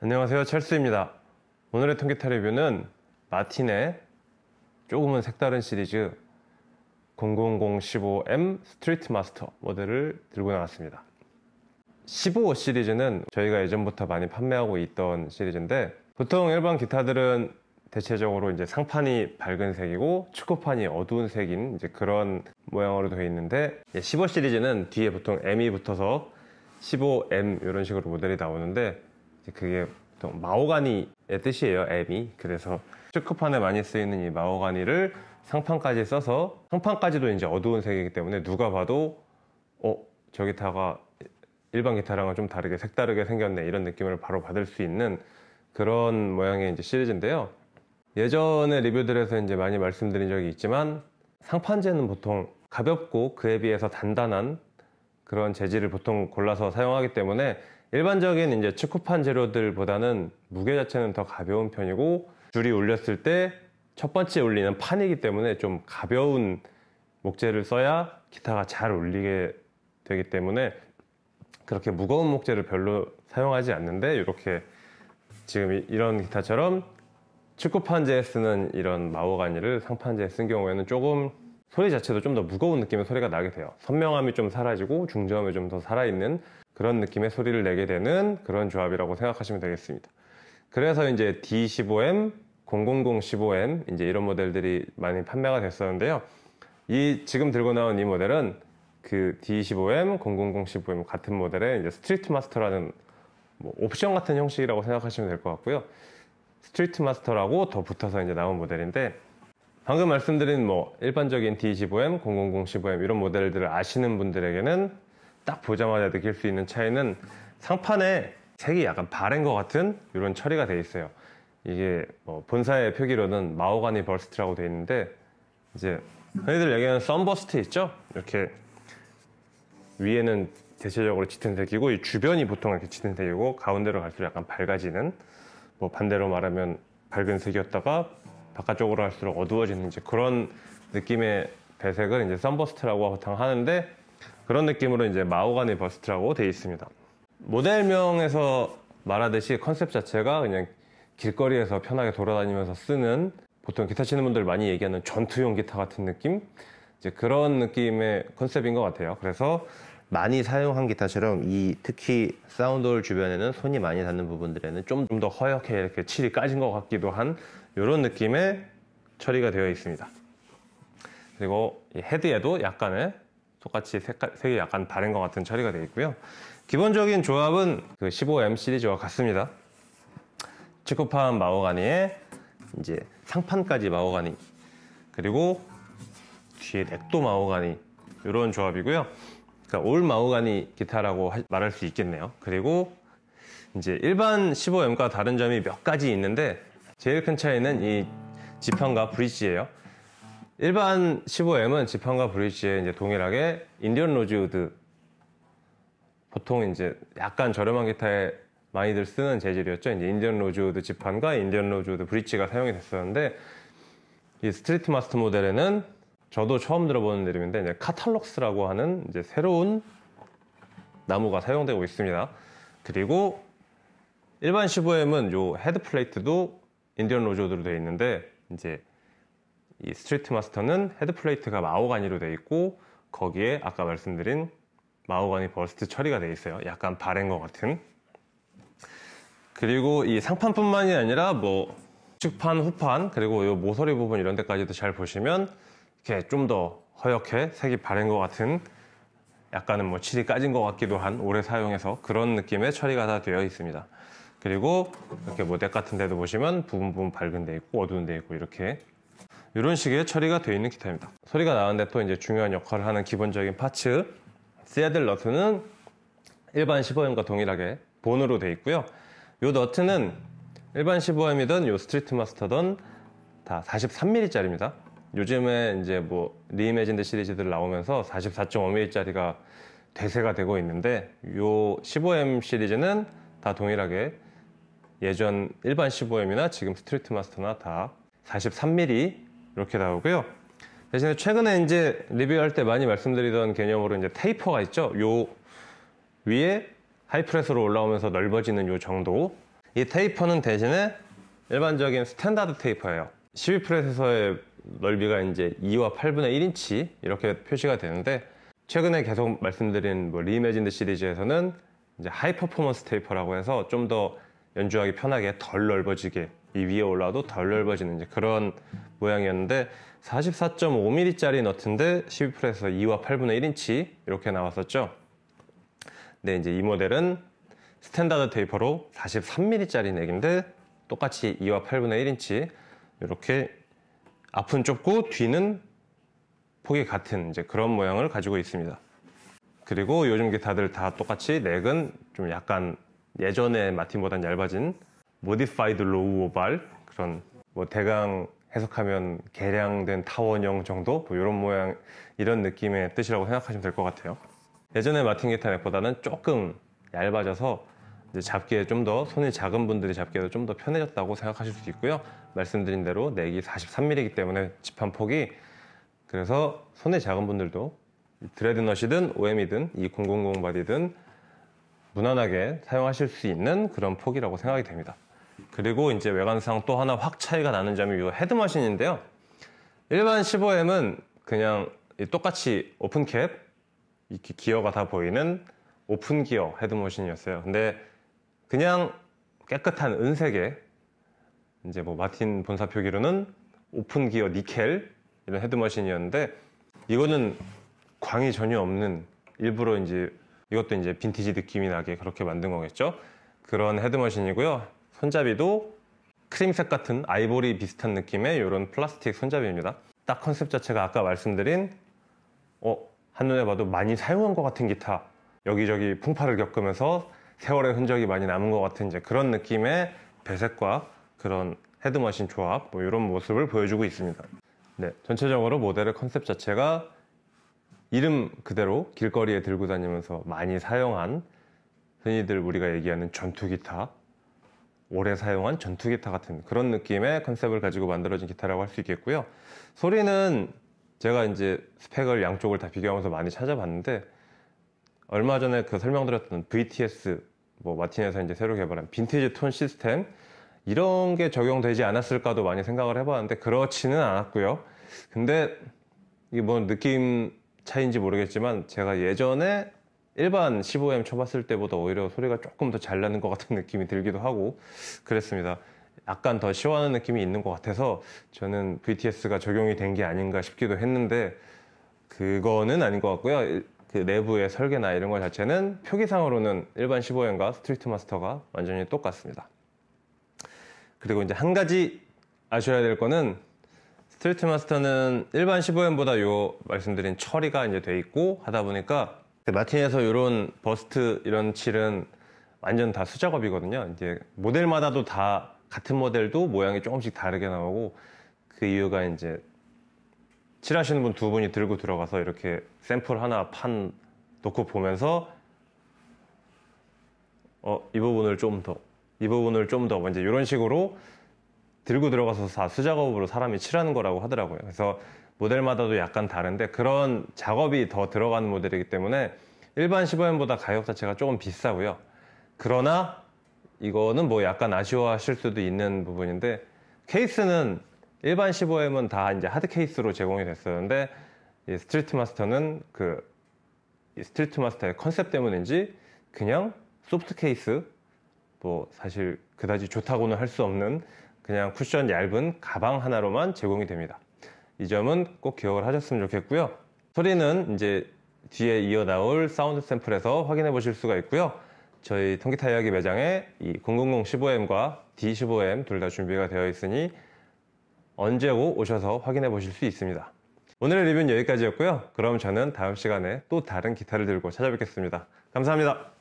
안녕하세요 철수입니다 오늘의 통기타 리뷰는 마틴의 조금은 색다른 시리즈 00015M 스트리트 마스터 모델을 들고 나왔습니다 15 시리즈는 저희가 예전부터 많이 판매하고 있던 시리즈인데 보통 일반 기타들은 대체적으로 이제 상판이 밝은 색이고 축구판이 어두운 색인 이제 그런 모양으로 되어 있는데 15 예, 시리즈는 뒤에 보통 M이 붙어서 15M 이런 식으로 모델이 나오는데 그게 또 마오가니의 뜻이에요 앱이 그래서 축크판에 많이 쓰이는 이 마오가니를 상판까지 써서 상판까지도 이제 어두운 색이기 때문에 누가 봐도 어? 저 기타가 일반 기타랑은 좀 다르게 색다르게 생겼네 이런 느낌을 바로 받을 수 있는 그런 모양의 이제 시리즈인데요 예전에 리뷰들에서 이제 많이 말씀드린 적이 있지만 상판재는 보통 가볍고 그에 비해서 단단한 그런 재질을 보통 골라서 사용하기 때문에 일반적인 이제 축구판 재료들보다는 무게 자체는 더 가벼운 편이고 줄이 올렸을때 첫 번째 올리는 판이기 때문에 좀 가벼운 목재를 써야 기타가 잘 울리게 되기 때문에 그렇게 무거운 목재를 별로 사용하지 않는데 이렇게 지금 이런 기타처럼 축구판재에 쓰는 이런 마호가니를 상판재에 쓴 경우에는 조금 소리 자체도 좀 더 무거운 느낌의 소리가 나게 돼요 선명함이 좀 사라지고 중저음이 좀 더 살아있는 그런 느낌의 소리를 내게 되는 그런 조합이라고 생각하시면 되겠습니다. 그래서 이제 D15M, 00015M 이제 이런 모델들이 많이 판매가 됐었는데요. 이 지금 들고 나온 이 모델은 그 D15M, 00015M 같은 모델의 이제 스트리트 마스터라는 뭐 옵션 같은 형식이라고 생각하시면 될 것 같고요. 스트리트 마스터라고 더 붙어서 이제 나온 모델인데 방금 말씀드린 뭐 일반적인 D15M, 00015M 이런 모델들을 아시는 분들에게는 딱 보자마자 느낄 수 있는 차이는 상판에 색이 약간 바랜 것 같은 이런 처리가 돼 있어요. 이게 뭐 본사의 표기로는 마오가니 버스트라고 돼 있는데 이제 흔히들 얘기하는 썬버스트 있죠? 이렇게 위에는 대체적으로 짙은 색이고 이 주변이 보통 이렇게 짙은 색이고 가운데로 갈수록 약간 밝아지는 뭐 반대로 말하면 밝은 색이었다가 바깥쪽으로 갈수록 어두워지는 이제 그런 느낌의 배색을 이제 썬버스트라고 보통 하는데 그런 느낌으로 이제 마호가니 버스트라고 되어 있습니다. 모델명에서 말하듯이 컨셉 자체가 그냥 길거리에서 편하게 돌아다니면서 쓰는 보통 기타 치는 분들 많이 얘기하는 전투용 기타 같은 느낌? 이제 그런 느낌의 컨셉인 것 같아요. 그래서 많이 사용한 기타처럼 이 특히 사운드홀 주변에는 손이 많이 닿는 부분들에는 좀 더 허옇게 이렇게 칠이 까진 것 같기도 한 이런 느낌의 처리가 되어 있습니다. 그리고 헤드에도 약간의 똑같이 색이 약간 다른 것 같은 처리가 되어 있고요. 기본적인 조합은 그 15M 시리즈와 같습니다. 직코판 마호가니에 이제 상판까지 마호가니 그리고 뒤에 넥도 마호가니 이런 조합이고요. 그러니까 올 마호가니 기타라고 하, 말할 수 있겠네요. 그리고 이제 일반 15M과 다른 점이 몇 가지 있는데 제일 큰 차이는 이 지판과 브릿지예요. 일반 15M은 지판과 브릿지에 이제 동일하게 인디언 로즈우드 보통 이제 약간 저렴한 기타에 많이들 쓰는 재질이었죠. 이제 인디언 로즈우드 지판과 인디언 로즈우드 브릿지가 사용이 됐었는데 이 스트리트 마스터 모델에는 저도 처음 들어보는 이름인데 이제 카탈록스라고 하는 이제 새로운 나무가 사용되고 있습니다. 그리고 일반 15M은 요 헤드 플레이트도 인디언 로즈우드로 되어 있는데 이제 이 스트리트 마스터는 헤드 플레이트가 마호가니로 되어 있고 거기에 아까 말씀드린 마호가니 버스트 처리가 되어 있어요. 약간 바랜 것 같은. 그리고 이 상판뿐만이 아니라 뭐 측판, 후판 그리고 이 모서리 부분 이런 데까지도 잘 보시면 이렇게 좀 더 허옇게 색이 바랜 것 같은 약간은 뭐 칠이 까진 것 같기도 한 오래 사용해서 그런 느낌의 처리가 다 되어 있습니다. 그리고 이렇게 모뎁 뭐 같은 데도 보시면 부분 부분 밝은 데 있고 어두운 데 있고 이렇게 이런 식의 처리가 되어 있는 기타입니다. 소리가 나는데 또 이제 중요한 역할을 하는 기본적인 파츠 써야 될 너트는 일반 15M과 동일하게 본으로 되어 있고요. 이 너트는 일반 15M이든 요 스트리트 마스터든 다 43mm짜리입니다. 요즘에 이제 뭐 리이매진드 시리즈들 나오면서 44.5mm짜리가 대세가 되고 있는데 요 15M 시리즈는 다 동일하게 예전 일반 15M이나 지금 스트리트 마스터나 다 43mm 이렇게 나오고요. 대신에 최근에 이제 리뷰할 때 많이 말씀드리던 개념으로 이제 테이퍼가 있죠. 요 위에 하이프레스로 올라오면서 넓어지는 요 정도. 이 테이퍼는 대신에 일반적인 스탠다드 테이퍼예요. 1 2프레스에서의 넓이가 이제 2와 8분의 1인치 이렇게 표시가 되는데 최근에 계속 말씀드린 뭐 리매진드 시리즈에서는 이제 하이 퍼포먼스 테이퍼라고 해서 좀더 연주하기 편하게 덜 넓어지게 이 위에 올라도 덜 넓어지는 이제 그런 모양이었는데 44.5mm짜리 너트인데 12프렛에서 2와 8분의 1인치 이렇게 나왔었죠. 근데 이제 이 모델은 스탠다드 테이퍼로 43mm짜리 넥인데 똑같이 2와 8분의 1인치 이렇게 앞은 좁고 뒤는 폭이 같은 이제 그런 모양을 가지고 있습니다. 그리고 요즘 기타들 다 똑같이 넥은 좀 약간 예전에 마틴보다는 얇아진 모디파이드 로우 오발 그런 뭐 대강 해석하면 개량된 타원형 정도 뭐 이런 모양 이런 느낌의 뜻이라고 생각하시면 될 것 같아요. 예전에 마틴 게타 맥보다는 조금 얇아져서 잡기에 좀 더 손이 작은 분들이 잡기에도 좀 더 편해졌다고 생각하실 수도 있고요. 말씀드린 대로 내기 43mm이기 때문에 지판 폭이 그래서 손이 작은 분들도 드레드넛이든 OM이든 2000 바디든 무난하게 사용하실 수 있는 그런 폭이라고 생각이 됩니다. 그리고 이제 외관상 또 하나 확 차이가 나는 점이 이 헤드머신인데요. 일반 15M은 그냥 똑같이 오픈캡 이렇게 기어가 다 보이는 오픈 기어 헤드머신이었어요. 근데 그냥 깨끗한 은색의 이제 뭐 마틴 본사 표기로는 오픈 기어 니켈 이런 헤드머신이었는데 이거는 광이 전혀 없는 일부러 이제 이것도 이제 빈티지 느낌이 나게 그렇게 만든 거겠죠 그런 헤드머신이고요 손잡이도 크림색 같은 아이보리 비슷한 느낌의 이런 플라스틱 손잡이입니다 딱 컨셉 자체가 아까 말씀드린 어, 한눈에 봐도 많이 사용한 것 같은 기타 여기저기 풍파를 겪으면서 세월의 흔적이 많이 남은 것 같은 이제 그런 느낌의 배색과 그런 헤드머신 조합 뭐 이런 모습을 보여주고 있습니다 네, 전체적으로 모델의 컨셉 자체가 이름 그대로 길거리에 들고 다니면서 많이 사용한 흔히들 우리가 얘기하는 전투기타 오래 사용한 전투기타 같은 그런 느낌의 컨셉을 가지고 만들어진 기타라고 할 수 있겠고요 소리는 제가 이제 스펙을 양쪽을 다 비교하면서 많이 찾아봤는데 얼마 전에 그 설명드렸던 VTS 뭐 마틴에서 이제 새로 개발한 빈티지 톤 시스템 이런 게 적용되지 않았을까도 많이 생각을 해봤는데 그렇지는 않았고요 근데 이게 뭐 느낌 차인지 모르겠지만 제가 예전에 일반 15M 쳐봤을 때보다 오히려 소리가 조금 더 잘 나는 것 같은 느낌이 들기도 하고 그랬습니다. 약간 더 시원한 느낌이 있는 것 같아서 저는 VTS가 적용이 된 게 아닌가 싶기도 했는데 그거는 아닌 것 같고요. 그 내부의 설계나 이런 것 자체는 표기상으로는 일반 15M과 스트리트 마스터가 완전히 똑같습니다. 그리고 이제 한 가지 아셔야 될 거는 스트리트 마스터는 일반 15M보다 요 말씀드린 처리가 이제 돼 있고 하다 보니까 그 마틴에서 이런 버스트 이런 칠은 완전 다 수작업이거든요. 이제 모델마다도 다 같은 모델도 모양이 조금씩 다르게 나오고 그 이유가 이제 칠하시는 분 두 분이 들고 들어가서 이렇게 샘플 하나 판 놓고 보면서 어, 이 부분을 좀 더, 이 부분을 좀 더, 뭐 이제 이런 식으로 들고 들어가서 다 수작업으로 사람이 칠하는 거라고 하더라고요. 그래서 모델마다도 약간 다른데 그런 작업이 더 들어가는 모델이기 때문에 일반 15M보다 가격 자체가 조금 비싸고요. 그러나 이거는 뭐 약간 아쉬워하실 수도 있는 부분인데 케이스는 일반 15M은 다 이제 하드 케이스로 제공이 됐었는데 스트리트 마스터는 그 스트리트 마스터의 컨셉 때문인지 그냥 소프트 케이스 뭐 사실 그다지 좋다고는 할 수 없는 그냥 쿠션 얇은 가방 하나로만 제공이 됩니다. 이 점은 꼭 기억을 하셨으면 좋겠고요. 소리는 이제 뒤에 이어 나올 사운드 샘플에서 확인해 보실 수가 있고요. 저희 통기타 이야기 매장에 이 00015M과 D15M 둘 다 준비가 되어 있으니 언제 고 오셔서 확인해 보실 수 있습니다. 오늘의 리뷰는 여기까지였고요. 그럼 저는 다음 시간에 또 다른 기타를 들고 찾아뵙겠습니다. 감사합니다.